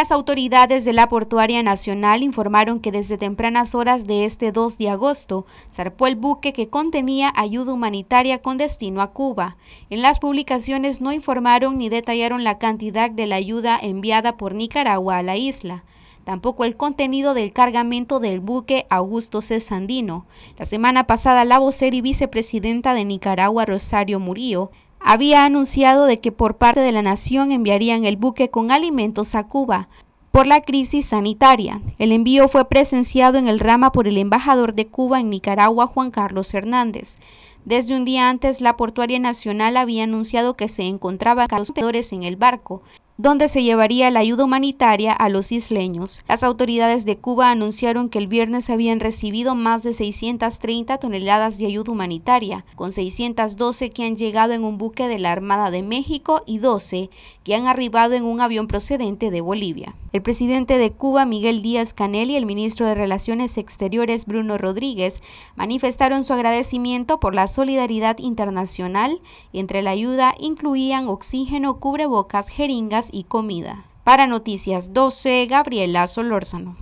Las autoridades de la Portuaria Nacional informaron que desde tempranas horas de este 2 de agosto zarpó el buque que contenía ayuda humanitaria con destino a Cuba. En las publicaciones no informaron ni detallaron la cantidad de la ayuda enviada por Nicaragua a la isla tampoco el contenido del cargamento del buque Augusto C. Sandino. La semana pasada, la vocera y vicepresidenta de Nicaragua, Rosario Murillo, había anunciado de que por parte de la nación enviarían el buque con alimentos a Cuba por la crisis sanitaria. El envío fue presenciado en el Rama por el embajador de Cuba en Nicaragua, Juan Carlos Hernández. Desde un día antes, la Portuaria Nacional había anunciado que se encontraban contenedores en el barco, donde se llevaría la ayuda humanitaria a los isleños. Las autoridades de Cuba anunciaron que el viernes habían recibido más de 630 toneladas de ayuda humanitaria, con 612 que han llegado en un buque de la Armada de México y 12 que han arribado en un avión procedente de Bolivia. El presidente de Cuba, Miguel Díaz Canel, y el ministro de Relaciones Exteriores, Bruno Rodríguez, manifestaron su agradecimiento por la solidaridad internacional entre la ayuda incluían oxígeno, cubrebocas, jeringas y comida. Para Noticias 12, Gabriela Solórzano.